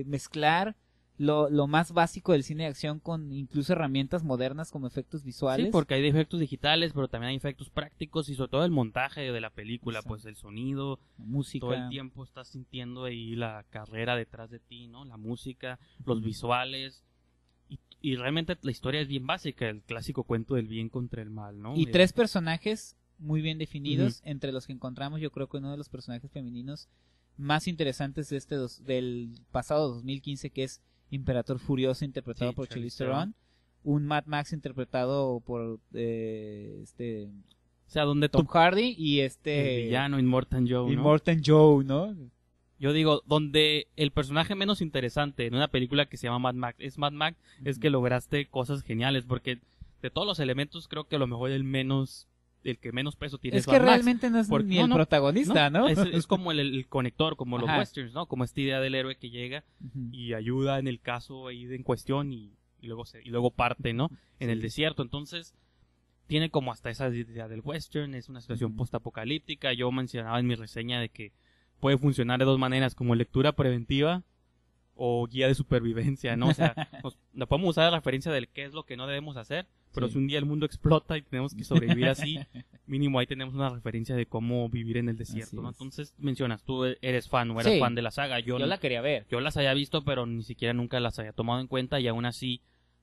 eh, mezclar lo, lo, más básico del cine de acción con incluso herramientas modernas como efectos visuales. Sí, porque hay efectos digitales, pero también hay efectos prácticos y sobre todo el montaje de la película, pues el sonido, música. Todo el tiempo estás sintiendo ahí la carrera detrás de ti, ¿no? La música, los visuales, y realmente la historia es bien básica, el clásico cuento del bien contra el mal, ¿no? Y eh, tres personajes muy bien definidos, entre los que encontramos yo creo que uno de los personajes femeninos más interesantes de este dos, del pasado 2015 que es Imperator Furioso interpretado por Charlize un Mad Max interpretado por eh, este o sea, donde Tom Hardy y este el villano Immortal Joe, ¿no? Joe, ¿no? Yo digo, donde el personaje menos interesante en una película que se llama Mad Max es Mad Max, es que lograste cosas geniales, porque de todos los elementos creo que a lo mejor el menos el que menos peso tiene es, que realmente no es ni el protagonista no, Es, como el, conector como los westerns no como esta idea del héroe que llega y ayuda en el caso ahí en cuestión y, luego y luego parte no en el desierto entonces tiene como hasta esa idea del western es una situación postapocalíptica yo mencionaba en mi reseña de que puede funcionar de dos maneras, como lectura preventiva o guía de supervivencia, ¿no? O sea, nos, podemos usar la referencia del qué es lo que no debemos hacer, pero si un día el mundo explota y tenemos que sobrevivir así, mínimo ahí tenemos una referencia de cómo vivir en el desierto, ¿no? Entonces mencionas, tú eres fan o eras fan de la saga. Yo, yo la quería ver. Yo las había visto, pero ni siquiera nunca las había tomado en cuenta y aún así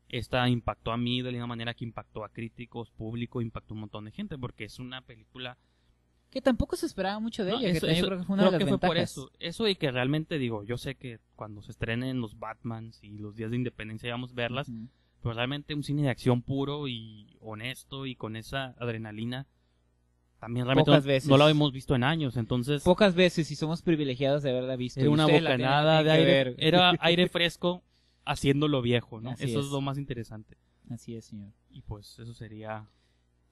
esta impactó a mí de la misma manera que impactó a críticos, público, impactó a un montón de gente, porque es una película que tampoco se esperaba mucho de ella. Eso, fue por eso. Eso y que realmente digo, yo sé que cuando se estrenen los Batmans y los días de independencia íbamos a verlas, pero pues realmente un cine de acción puro y honesto y con esa adrenalina. También realmente no, veces. no lo hemos visto en años, entonces... Pocas veces y somos privilegiados de haberla visto. Era una bocanada de aire, era aire fresco haciéndolo viejo, ¿no? eso es lo más interesante. Así es, señor. Y pues eso sería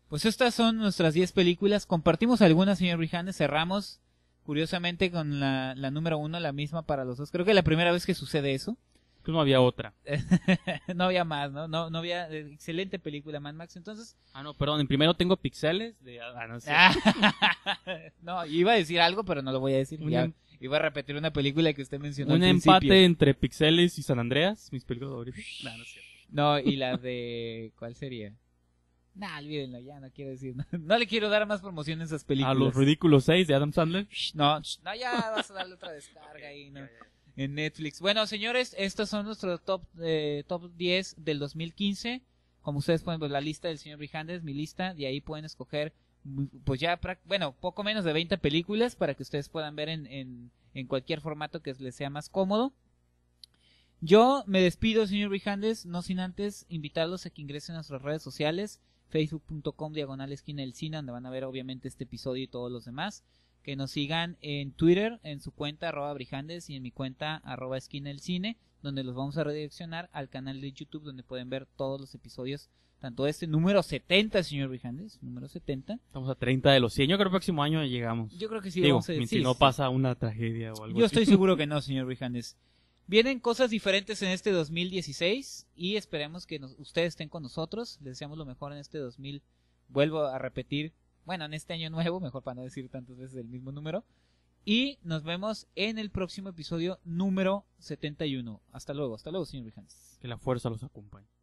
pues estas son nuestras 10 películas. Compartimos algunas, señor Brijanes. Cerramos, curiosamente, con la, número uno, la misma para los dos. Creo que la primera vez que sucede eso. pues no había otra. no había más, ¿no? ¿no? No había. Eh, excelente película, Mad Max. Entonces. Ah, no, perdón. En primero tengo pixeles. ah, no, sé. Ah, no, iba a decir algo, pero no lo voy a decir. Em- iba a repetir una película que usted mencionó. Un empate entre pixeles y San Andreas, mis películas favoritas. no, no, no, y la de. ¿Cuál sería? olvídenlo, ya no quiero decir No le quiero dar más promociones a esas películas. A los ridículos 6 de Adam Sandler. no, ya vas a darle otra descarga ahí, En Netflix. Bueno, señores, estos son nuestros top, eh, top 10 del 2015. Como ustedes pueden ver, la lista del señor Brijandes, mi lista, de ahí pueden escoger, mm, pues ya, bueno, poco menos de 20 películas para que ustedes puedan ver en, en, cualquier formato que les sea más cómodo. Yo me despido, señor Brijandes, no sin antes invitarlos a que ingresen a nuestras redes sociales facebook.com diagonal esquina del cine, donde van a ver obviamente este episodio y todos los demás. Que nos sigan en Twitter, en su cuenta arroba brijandes y en mi cuenta arroba esquina del cine, donde los vamos a redireccionar al canal de YouTube donde pueden ver todos los episodios. Tanto este número 70, señor Brijandes, número 70. Estamos a 30 de los 100. Yo creo que el próximo año llegamos. Yo creo que sí. vamos a, si no pasa una tragedia o algo Yo estoy seguro que no, señor Brijandes. Vienen cosas diferentes en este 2016 y esperemos que ustedes estén con nosotros. Les deseamos lo mejor en este 2000. Vuelvo a repetir, bueno, en este año nuevo, mejor para no decir tantas veces el mismo número. Y nos vemos en el próximo episodio número 71. Hasta luego, hasta luego, señor Vijanes. Que la fuerza los acompañe.